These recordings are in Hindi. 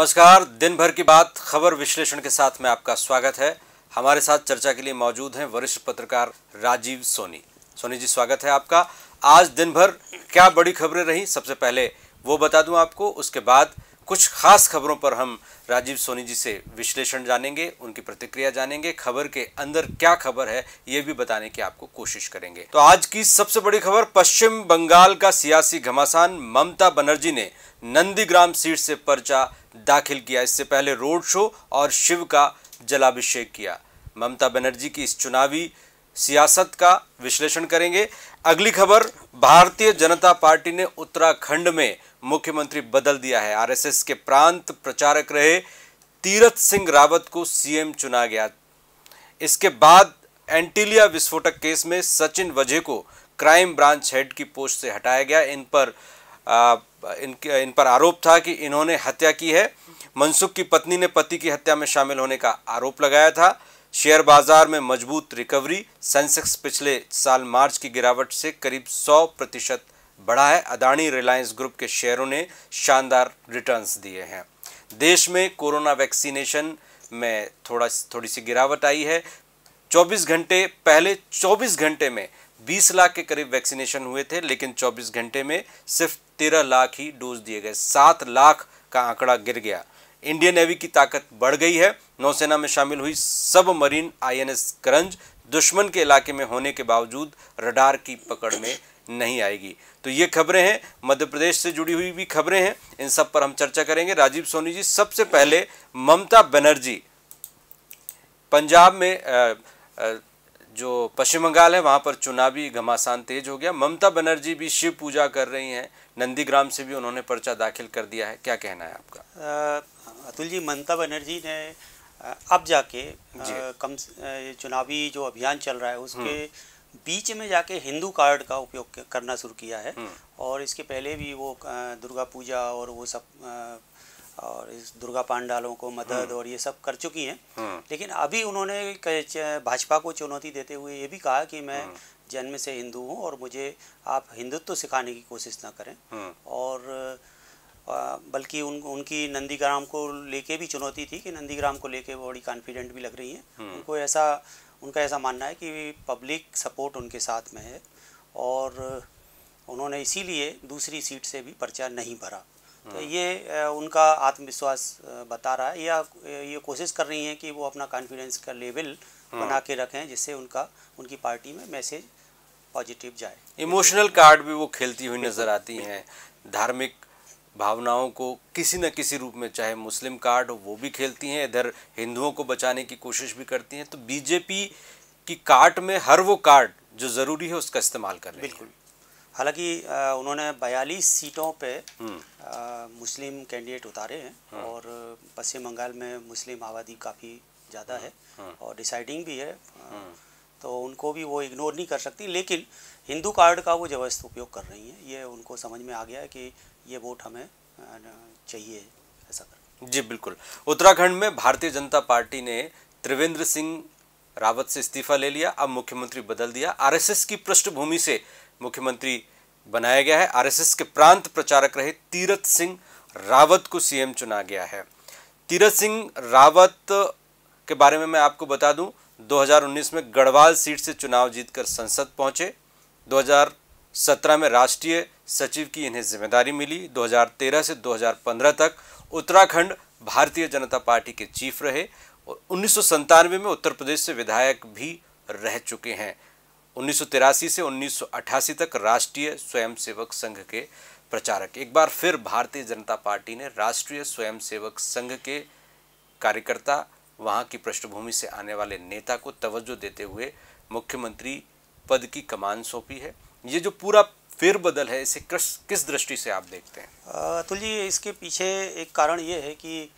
नमस्कार दिन भर की बात खबर विश्लेषण के साथ में आपका स्वागत है हमारे साथ चर्चा के लिए मौजूद हैं वरिष्ठ पत्रकार राजीव सोनी सोनी जी स्वागत है आपका आज दिन भर क्या बड़ी खबरें रही सबसे पहले वो बता दूं आपको उसके बाद कुछ खास खबरों पर हम राजीव सोनी जी से विश्लेषण जानेंगे उनकी प्रतिक्रिया जानेंगे खबर के अंदर क्या खबर है ये भी बताने की आपको कोशिश करेंगे तो आज की सबसे बड़ी खबर पश्चिम बंगाल का सियासी घमासान ममता बनर्जी ने नंदीग्राम सीट से पर्चा दाखिल किया इससे पहले रोड शो और शिव का जलाभिषेक किया ममता बनर्जी की इस चुनावी सियासत का विश्लेषण करेंगे अगली खबर भारतीय जनता पार्टी ने उत्तराखंड में मुख्यमंत्री बदल दिया है आरएसएस के प्रांत प्रचारक रहे तीरथ सिंह रावत को सीएम चुना गया इसके बाद एंटीलिया विस्फोटक केस में सचिन वजे को क्राइम ब्रांच हेड की पोस्ट से हटाया गया इन पर इनके इन इन पर आरोप था कि इन्होंने हत्या की है मनसुख की पत्नी ने पति की हत्या में शामिल होने का आरोप लगाया था शेयर बाजार में मजबूत रिकवरी सेंसेक्स पिछले साल मार्च की गिरावट से करीब 100 प्रतिशत बढ़ा है अदानी रिलायंस ग्रुप के शेयरों ने शानदार रिटर्न्स दिए हैं देश में कोरोना वैक्सीनेशन में थोड़ा थोड़ी सी गिरावट आई है 24 घंटे पहले 24 घंटे में 20 लाख के करीब वैक्सीनेशन हुए थे लेकिन 24 घंटे में सिर्फ तेरह लाख ही डोज दिए गए सात लाख का आंकड़ा गिर गया इंडियन नेवी की ताकत बढ़ गई है नौसेना में शामिल हुई सब मरीन आईएनएस करंज दुश्मन के इलाके में होने के बावजूद रडार की पकड़ में नहीं आएगी तो ये खबरें हैं मध्य प्रदेश से जुड़ी हुई भी खबरें हैं इन सब पर हम चर्चा करेंगे राजीव सोनी जी सबसे पहले ममता बनर्जी पंजाब में आ, आ, जो पश्चिम बंगाल है वहाँ पर चुनावी घमासान तेज हो गया ममता बनर्जी भी शिव पूजा कर रही हैं नंदीग्राम से भी उन्होंने पर्चा दाखिल कर दिया है क्या कहना है आपका अतुल जी ममता बनर्जी ने अब जाके कम चुनावी जो अभियान चल रहा है उसके हम्म। बीच में जाके हिंदू कार्ड का उपयोग करना शुरू किया है हम्म। और इसके पहले भी वो दुर्गा पूजा और वो सब और इस दुर्गा पांडालों को मदद हम्म। और ये सब कर चुकी हैं हम्म। लेकिन अभी उन्होंने भाजपा को चुनौती देते हुए ये भी कहा कि मैं हम्म। जन्म से हिंदू हूँ और मुझे आप हिंदुत्व तो सिखाने की कोशिश ना करें और बल्कि उन उनकी नंदीग्राम को लेके भी चुनौती थी कि नंदीग्राम को लेके बड़ी कॉन्फिडेंट भी लग रही हैं उनको ऐसा उनका ऐसा मानना है कि पब्लिक सपोर्ट उनके साथ में है और उन्होंने इसीलिए दूसरी सीट से भी पर्चा नहीं भरा तो ये उनका आत्मविश्वास बता रहा है या ये कोशिश कर रही हैं कि वो अपना कॉन्फिडेंस का लेवल हाँ। बना के रखें जिससे उनका उनकी पार्टी में मैसेज पॉजिटिव जाए इमोशनल कार्ड भी वो खेलती हुई नज़र आती हैं धार्मिक भावनाओं को किसी न किसी रूप में चाहे मुस्लिम कार्ड वो भी खेलती हैं इधर हिंदुओं को बचाने की कोशिश भी करती हैं तो बीजेपी की कार्ट में हर वो कार्ड जो ज़रूरी है उसका इस्तेमाल कर रही बिल्कुल हालांकि उन्होंने बयालीस सीटों पे हम्म। मुस्लिम कैंडिडेट उतारे हैं हाँ। और पश्चिम बंगाल में मुस्लिम आबादी काफ़ी ज़्यादा हाँ। है हाँ। और डिसाइडिंग भी है तो उनको भी वो इग्नोर नहीं कर सकती लेकिन हिंदू कार्ड का वो जबरदस्त उपयोग कर रही हैं ये उनको समझ में आ गया है कि ये वोट हमें चाहिए ऐसा कर जी बिल्कुल उत्तराखंड में भारतीय जनता पार्टी ने त्रिवेंद्र सिंह रावत से इस्तीफा ले लिया अब मुख्यमंत्री बदल दिया आरएसएस की पृष्ठभूमि से मुख्यमंत्री बनाया गया है आरएसएस के प्रांत प्रचारक रहे तीरथ सिंह रावत को सीएम चुना गया है तीरथ सिंह रावत के बारे में मैं आपको बता दूं 2019 में गढ़वाल सीट से चुनाव जीतकर संसद पहुंचे 2017 में राष्ट्रीय सचिव की इन्हें जिम्मेदारी मिली 2013 से 2015 तक उत्तराखंड भारतीय जनता पार्टी के चीफ रहे और उन्नीस में उत्तर प्रदेश से विधायक भी रह चुके हैं उन्नीस से 1988 तक राष्ट्रीय स्वयंसेवक संघ के प्रचारक एक बार फिर भारतीय जनता पार्टी ने राष्ट्रीय स्वयंसेवक संघ के कार्यकर्ता वहां की पृष्ठभूमि से आने वाले नेता को तवज्जो देते हुए मुख्यमंत्री पद की कमान सौंपी है ये जो पूरा फेरबदल है इसे किस दृष्टि से आप देखते हैं अतुल जी इसके पीछे एक कारण ये है कि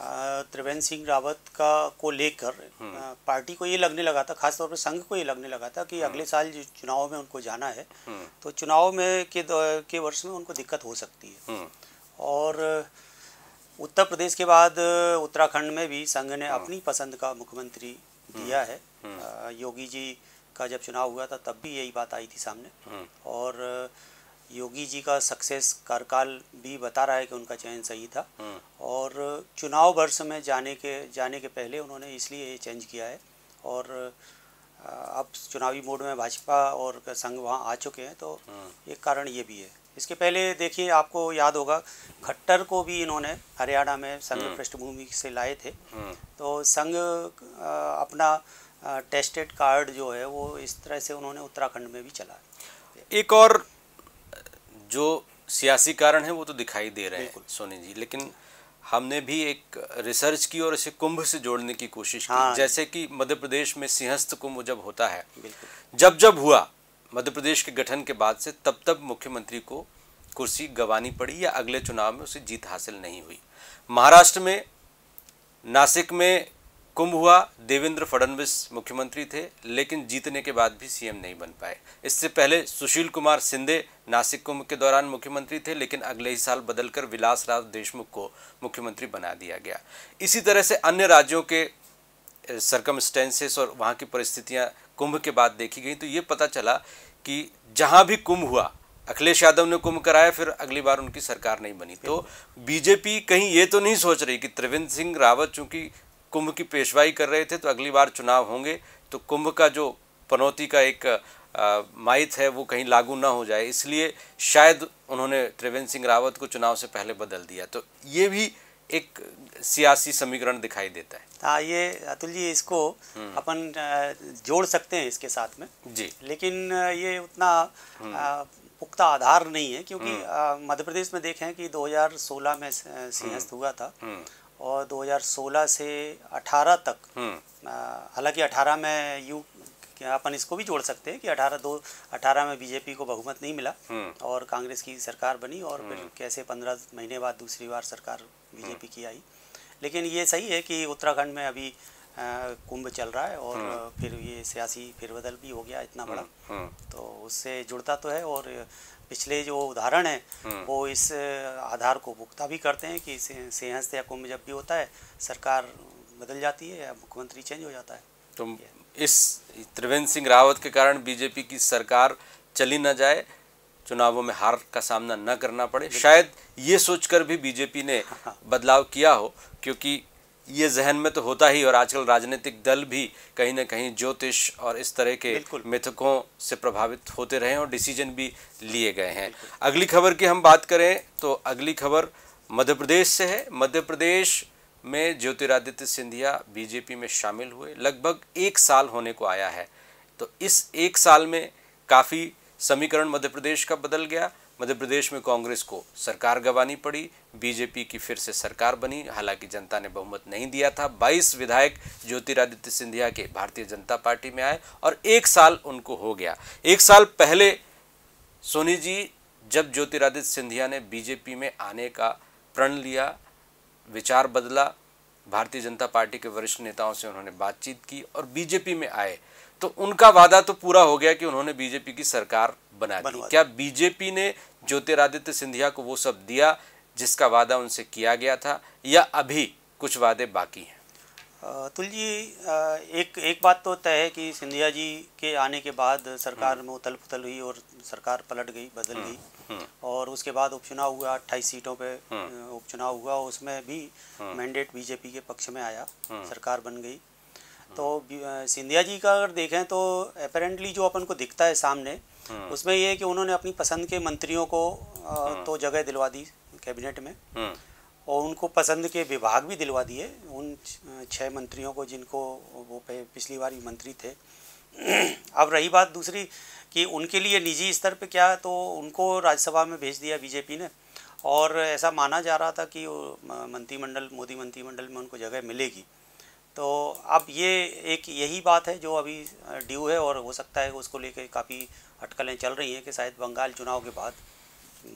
त्रिवेंद्र सिंह रावत का को लेकर हम्म। पार्टी को ये लगने लगा था खासतौर पर संघ को ये लगने लगा था कि हम्म। अगले साल जो चुनाव में उनको जाना है हम्म। तो चुनाव में के के वर्ष में उनको दिक्कत हो सकती है और उत्तर प्रदेश के बाद उत्तराखंड में भी संघ ने अपनी पसंद का मुख्यमंत्री दिया है योगी जी का जब चुनाव हुआ था तब भी यही बात आई थी सामने और योगी जी का सक्सेस कार्यकाल भी बता रहा है कि उनका चयन सही था हम्म। और चुनाव वर्ष में जाने के जाने के पहले उन्होंने इसलिए ये चेंज किया है और अब चुनावी मोड में भाजपा और संघ वहाँ आ चुके हैं तो हम्म। एक कारण ये भी है इसके पहले देखिए आपको याद होगा खट्टर को भी इन्होंने हरियाणा में संघ हम्म। पृष्ठभूमि से लाए थे तो संघ अपना टेस्टेड कार्ड जो है वो इस तरह से उन्होंने उत्तराखंड में भी चला एक और जो सियासी कारण है वो तो दिखाई दे रहे हैं सोनी जी लेकिन हमने भी एक रिसर्च की और इसे कुंभ से जोड़ने की कोशिश हाँ। की जैसे कि मध्य प्रदेश में सिंहस्थ कुंभ जब होता है जब जब हुआ मध्य प्रदेश के गठन के बाद से तब तब मुख्यमंत्री को कुर्सी गंवानी पड़ी या अगले चुनाव में उसे जीत हासिल नहीं हुई महाराष्ट्र में नासिक में कुंभ हुआ देवेंद्र फडणवीस मुख्यमंत्री थे लेकिन जीतने के बाद भी सीएम नहीं बन पाए इससे पहले सुशील कुमार सिंधे नासिक कुंभ के दौरान मुख्यमंत्री थे लेकिन अगले ही साल बदलकर विलास देशमुख को मुख्यमंत्री बना दिया गया इसी तरह से अन्य राज्यों के सरकमस्टेंसेस और वहाँ की परिस्थितियाँ कुंभ के बाद देखी गई तो ये पता चला कि जहाँ भी कुंभ हुआ अखिलेश यादव ने कुंभ कराया फिर अगली बार उनकी सरकार नहीं बनी तो बीजेपी कहीं ये तो नहीं सोच रही कि त्रिवेंद्र सिंह रावत चूंकि कुंभ की पेशवाई कर रहे थे तो अगली बार चुनाव होंगे तो कुंभ का जो पनौती का एक माइथ है वो कहीं लागू ना हो जाए इसलिए शायद उन्होंने त्रिवेंद्र सिंह रावत को चुनाव से पहले बदल दिया तो ये भी एक सियासी समीकरण दिखाई देता है हाँ ये अतुल जी इसको हम्म। अपन जोड़ सकते हैं इसके साथ में जी लेकिन ये उतना हम्म। पुख्ता आधार नहीं है क्योंकि हम्म। मध्य प्रदेश में देखें कि 2016 में सिंहस्थ हुआ था और 2016 से 18 तक हम्म। हालांकि 18 में यू अपन इसको भी जोड़ सकते हैं कि 18 दो 18 में बीजेपी को बहुमत नहीं मिला हम्म। और कांग्रेस की सरकार बनी और फिर हम्म। कैसे 15 महीने बाद दूसरी बार सरकार बीजेपी की आई लेकिन ये सही है कि उत्तराखंड में अभी कुंभ चल रहा है और फिर ये सियासी फिरबदल भी हो गया इतना बड़ा तो उससे जुड़ता तो है और पिछले जो उदाहरण है हम्म। वो इस आधार को पुख्ता भी करते हैं कि सेहंस या कुंभ जब भी होता है सरकार बदल जाती है या मुख्यमंत्री चेंज हो जाता है तो इस त्रिवेंद्र सिंह रावत के कारण बीजेपी की सरकार चली ना जाए चुनावों में हार का सामना न करना पड़े शायद ये सोचकर भी बीजेपी ने हाँ। बदलाव किया हो क्योंकि ये जहन में तो होता ही और आजकल राजनीतिक दल भी कहीं ना कहीं ज्योतिष और इस तरह के मिथकों से प्रभावित होते रहे और डिसीजन भी लिए गए हैं अगली खबर की हम बात करें तो अगली खबर मध्य प्रदेश से है मध्य प्रदेश में ज्योतिरादित्य सिंधिया बीजेपी में शामिल हुए लगभग एक साल होने को आया है तो इस एक साल में काफ़ी समीकरण मध्य प्रदेश का बदल गया मध्य प्रदेश में कांग्रेस को सरकार गंवानी पड़ी बीजेपी की फिर से सरकार बनी हालांकि जनता ने बहुमत नहीं दिया था 22 विधायक ज्योतिरादित्य सिंधिया के भारतीय जनता पार्टी में आए और एक साल उनको हो गया एक साल पहले सोनी जी जब ज्योतिरादित्य सिंधिया ने बीजेपी में आने का प्रण लिया विचार बदला भारतीय जनता पार्टी के वरिष्ठ नेताओं से उन्होंने बातचीत की और बीजेपी में आए तो उनका वादा तो पूरा हो गया कि उन्होंने बीजेपी की सरकार बना दी क्या बीजेपी ने ज्योतिरादित्य सिंधिया को वो सब दिया जिसका वादा उनसे किया गया था या अभी कुछ वादे बाकी हैं तुल जी एक एक बात तो तय है कि सिंधिया जी के आने के बाद सरकार हम्म। में उथल पुथल हुई और सरकार पलट गई बदल हम्म, गई हम्म। और उसके बाद उपचुनाव हुआ अट्ठाईस सीटों पे उपचुनाव हुआ उसमें भी मैंडेट बीजेपी के पक्ष में आया सरकार बन गई तो सिंधिया जी का अगर देखें तो अपेरेंटली जो अपन को दिखता है सामने हम्म। उसमें यह है कि उन्होंने अपनी पसंद के मंत्रियों को हम्म। तो जगह दिलवा दी कैबिनेट में हम्म। और उनको पसंद के विभाग भी दिलवा दिए उन छह मंत्रियों को जिनको वो पिछली बार मंत्री थे अब रही बात दूसरी कि उनके लिए निजी स्तर पे क्या तो उनको राज्यसभा में भेज दिया बीजेपी ने और ऐसा माना जा रहा था कि मंत्रिमंडल मोदी मंत्रिमंडल में उनको जगह मिलेगी तो अब ये एक यही बात है जो अभी ड्यू है और हो सकता है उसको लेकर काफ़ी अटकलें चल रही हैं कि शायद बंगाल चुनाव के बाद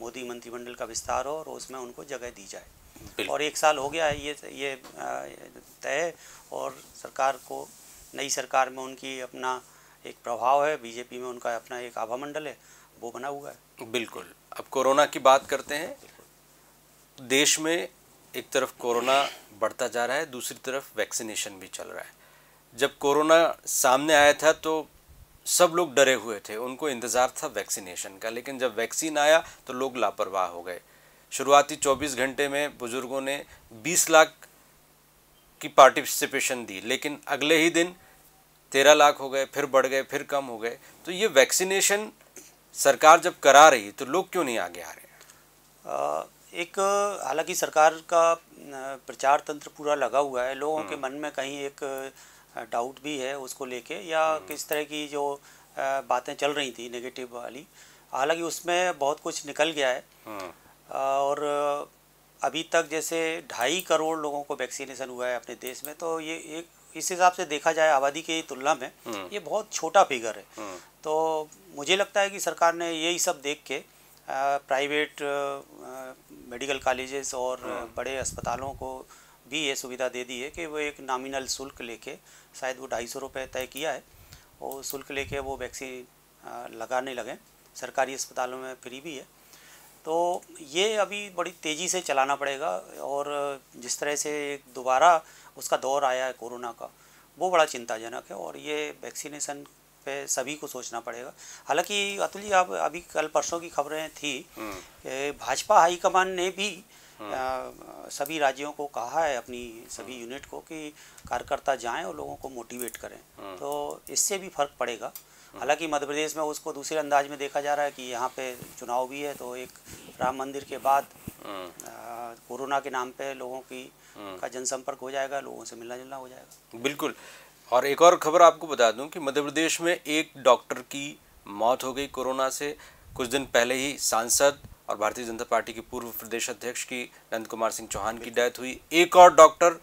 मोदी मंत्रिमंडल का विस्तार हो और उसमें उनको जगह दी जाए और एक साल हो गया है ये ये तय और सरकार को नई सरकार में उनकी अपना एक प्रभाव है बीजेपी में उनका अपना एक आभा मंडल है वो बना हुआ है बिल्कुल अब कोरोना की बात करते हैं देश में एक तरफ कोरोना बढ़ता जा रहा है दूसरी तरफ वैक्सीनेशन भी चल रहा है जब कोरोना सामने आया था तो सब लोग डरे हुए थे उनको इंतज़ार था वैक्सीनेशन का लेकिन जब वैक्सीन आया तो लोग लापरवाह हो गए शुरुआती 24 घंटे में बुज़ुर्गों ने 20 लाख की पार्टिसिपेशन दी लेकिन अगले ही दिन तेरह लाख हो गए फिर बढ़ गए फिर कम हो गए तो ये वैक्सीनेशन सरकार जब करा रही तो लोग क्यों नहीं आगे आ रहे आ... एक हालांकि सरकार का प्रचार तंत्र पूरा लगा हुआ है लोगों के हम्म। मन में कहीं एक डाउट भी है उसको लेके या हम्म। किस तरह की जो बातें चल रही थी नेगेटिव वाली हालांकि उसमें बहुत कुछ निकल गया है हम्म। और अभी तक जैसे ढाई करोड़ लोगों को वैक्सीनेशन हुआ है अपने देश में तो ये एक इस हिसाब से देखा जाए आबादी की तुलना में ये बहुत छोटा फिगर है तो मुझे लगता है कि सरकार ने यही सब देख के प्राइवेट मेडिकल कॉलेजेस और हाँ। बड़े अस्पतालों को भी ये सुविधा दे दी है कि वो एक नामिनल शुल्क लेके शायद वो ढाई सौ रुपये तय किया है वो शुल्क लेके वो वैक्सीन लगाने लगे सरकारी अस्पतालों में फ्री भी है तो ये अभी बड़ी तेज़ी से चलाना पड़ेगा और जिस तरह से एक दोबारा उसका दौर आया है कोरोना का वो बड़ा चिंताजनक है और ये वैक्सीनेशन पे सभी को सोचना पड़ेगा हालांकि अतुल जी आप अभी कल परसों की खबरें थी हम्म। भाजपा हाईकमान ने भी हम्म। आ, सभी राज्यों को कहा है अपनी सभी हम्म। यूनिट को कि कार्यकर्ता जाएं और लोगों को मोटिवेट करें तो इससे भी फर्क पड़ेगा हालांकि मध्य प्रदेश में उसको दूसरे अंदाज में देखा जा रहा है कि यहाँ पे चुनाव भी है तो एक राम मंदिर के बाद कोरोना के नाम पे लोगों की का जनसंपर्क हो जाएगा लोगों से मिलना जुलना हो जाएगा बिल्कुल और एक और खबर आपको बता दूं कि मध्य प्रदेश में एक डॉक्टर की मौत हो गई कोरोना से कुछ दिन पहले ही सांसद और भारतीय जनता पार्टी के पूर्व प्रदेश अध्यक्ष की नंद कुमार सिंह चौहान की डेथ हुई एक और डॉक्टर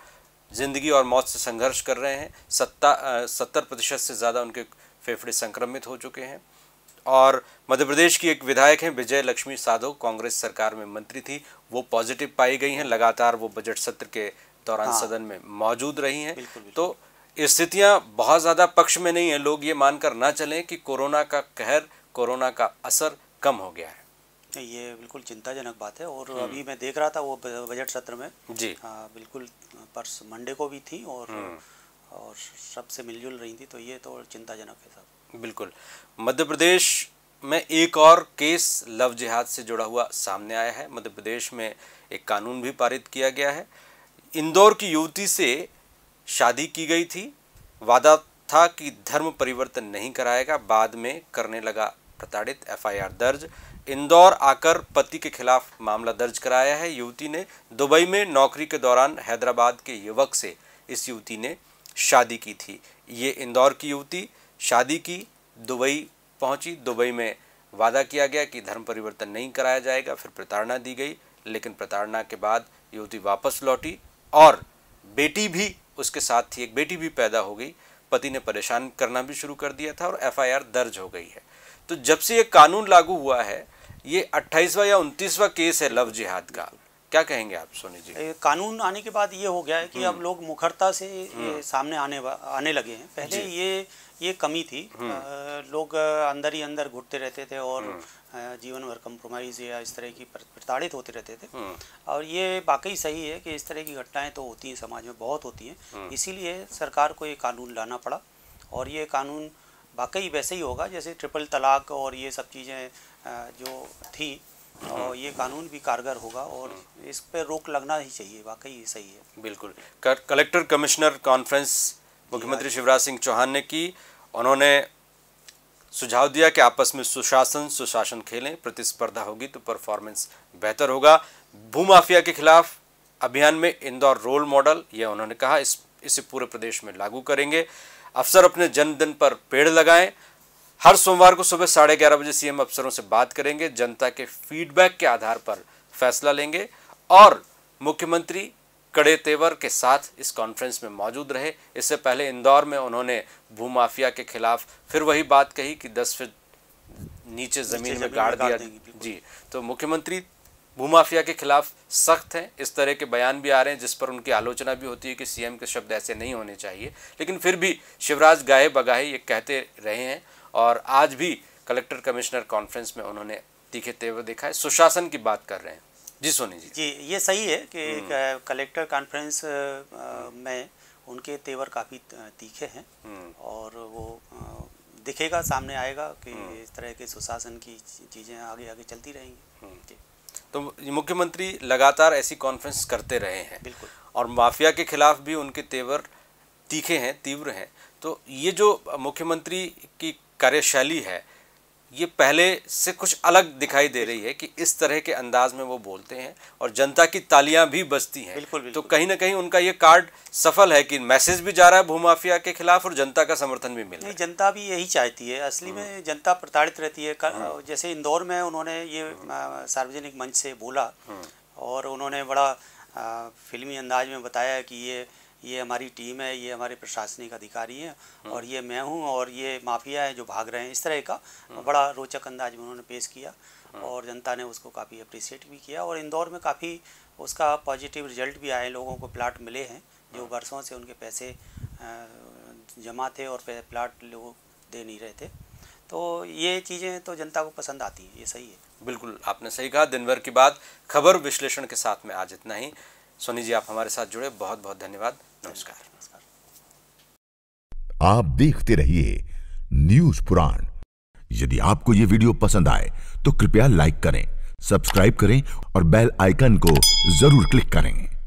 जिंदगी और मौत से संघर्ष कर रहे हैं सत्ता सत्तर प्रतिशत से ज़्यादा उनके फेफड़े संक्रमित हो चुके हैं और मध्य प्रदेश की एक विधायक हैं विजय लक्ष्मी साधो कांग्रेस सरकार में मंत्री थी वो पॉजिटिव पाई गई हैं लगातार वो बजट सत्र के दौरान हाँ। सदन में मौजूद रही हैं तो स्थितियां बहुत ज़्यादा पक्ष में नहीं है लोग ये मानकर ना चलें कि कोरोना का कहर कोरोना का असर कम हो गया है ये बिल्कुल चिंताजनक बात है और हम्म। अभी मैं देख रहा था वो बजट सत्र में जी आ, हाँ, बिल्कुल परस मंडे को भी थी और हम्म। और सबसे मिलजुल रही थी तो ये तो चिंताजनक है सब बिल्कुल मध्य प्रदेश में एक और केस लव जिहाद से जुड़ा हुआ सामने आया है मध्य प्रदेश में एक कानून भी पारित किया गया है इंदौर की युवती से शादी की गई थी वादा था कि धर्म परिवर्तन नहीं कराएगा बाद में करने लगा प्रताड़ित एफआईआर दर्ज इंदौर आकर पति के खिलाफ मामला दर्ज कराया है युवती ने दुबई में नौकरी के दौरान हैदराबाद के युवक से इस युवती ने शादी की थी ये इंदौर की युवती शादी की दुबई पहुंची दुबई में वादा किया गया कि धर्म परिवर्तन नहीं कराया जाएगा फिर प्रताड़ना दी गई लेकिन प्रताड़ना के बाद युवती वापस लौटी और बेटी भी उसके साथ ही एक बेटी भी पैदा हो गई पति ने परेशान करना भी शुरू कर दिया था और एफआईआर दर्ज हो गई है तो जब से ये कानून लागू हुआ है ये 28वां या 29वां केस है लव जिहाद का क्या कहेंगे आप सोनी जी कानून आने के बाद ये हो गया है कि हम्म। अब लोग मुखरता से हम्म। सामने आने आने लगे हैं पहले ये ये कमी थी आ, हम्म। लोग अंदर ही अंदर घुटते रहते थे और हम्म। जीवन भर कम्प्रोमाइज़ या इस तरह की प्रताड़ित होते रहते थे हम्म। और ये वाकई सही है कि इस तरह की घटनाएं तो होती हैं समाज में बहुत होती हैं इसीलिए सरकार को ये कानून लाना पड़ा और ये कानून वाकई वैसे ही होगा जैसे ट्रिपल तलाक और ये सब चीज़ें जो थी और ये कानून भी कारगर होगा और इस पर रोक लगना ही चाहिए वाकई सही है बिल्कुल कलेक्टर कमिश्नर कॉन्फ्रेंस मुख्यमंत्री शिवराज सिंह चौहान ने की उन्होंने सुझाव दिया कि आपस में सुशासन सुशासन खेलें प्रतिस्पर्धा होगी तो परफॉर्मेंस बेहतर होगा भूमाफिया के खिलाफ अभियान में इंदौर रोल मॉडल यह उन्होंने कहा इस इसे पूरे प्रदेश में लागू करेंगे अफसर अपने जन्मदिन पर पेड़ लगाएं हर सोमवार को सुबह साढ़े ग्यारह बजे सीएम अफसरों से बात करेंगे जनता के फीडबैक के आधार पर फैसला लेंगे और मुख्यमंत्री कड़े तेवर के साथ इस कॉन्फ्रेंस में मौजूद रहे इससे पहले इंदौर में उन्होंने भूमाफिया के खिलाफ फिर वही बात कही कि दस फिट नीचे जमीन में गाड़ दिया जी तो मुख्यमंत्री भूमाफिया के खिलाफ सख्त हैं इस तरह के बयान भी आ रहे हैं जिस पर उनकी आलोचना भी होती है कि सीएम के शब्द ऐसे नहीं होने चाहिए लेकिन फिर भी शिवराज गाहे बगाहे ये कहते रहे हैं और आज भी कलेक्टर कमिश्नर कॉन्फ्रेंस में उन्होंने तीखे तेवर देखा है सुशासन की बात कर रहे हैं जी सोनी जी जी ये सही है कि हम्म। कलेक्टर कॉन्फ्रेंस में उनके तेवर काफ़ी तीखे हैं हम्म। और वो दिखेगा सामने आएगा कि हम्म। इस तरह के सुशासन की चीज़ें आगे आगे चलती रहेंगी तो मुख्यमंत्री लगातार ऐसी कॉन्फ्रेंस करते रहे हैं बिल्कुल और माफिया के खिलाफ भी उनके तेवर तीखे हैं तीव्र हैं तो ये जो मुख्यमंत्री की कार्यशैली है ये पहले से कुछ अलग दिखाई दे रही है कि इस तरह के अंदाज में वो बोलते हैं और जनता की तालियां भी बजती हैं बिल्कुल, बिल्कुल तो कहीं ना कहीं उनका ये कार्ड सफल है कि मैसेज भी जा रहा है भूमाफिया के खिलाफ और जनता का समर्थन भी मिल रहा है जनता भी यही चाहती है असली में हम्म। जनता प्रताड़ित रहती है हम्म। जैसे इंदौर में उन्होंने ये हम्म। सार्वजनिक मंच से बोला और उन्होंने बड़ा फिल्मी अंदाज में बताया कि ये ये हमारी टीम है ये हमारे प्रशासनिक अधिकारी हैं हाँ। और ये मैं हूँ और ये माफिया है जो भाग रहे हैं इस तरह का हाँ। बड़ा रोचक अंदाज में उन्होंने पेश किया हाँ। और जनता ने उसको काफ़ी अप्रिसिएट भी किया और इंदौर में काफ़ी उसका पॉजिटिव रिजल्ट भी आए लोगों को प्लाट मिले हैं जो बरसों से उनके पैसे जमा थे और प्लाट लोग दे नहीं रहे थे तो ये चीज़ें तो जनता को पसंद आती हैं ये सही है बिल्कुल आपने सही कहा दिन भर की बात खबर विश्लेषण के साथ में आज इतना ही सोनी जी आप हमारे साथ जुड़े बहुत बहुत धन्यवाद नमस्कार आप देखते रहिए न्यूज पुराण यदि आपको ये वीडियो पसंद आए तो कृपया लाइक करें सब्सक्राइब करें और बेल आइकन को जरूर क्लिक करें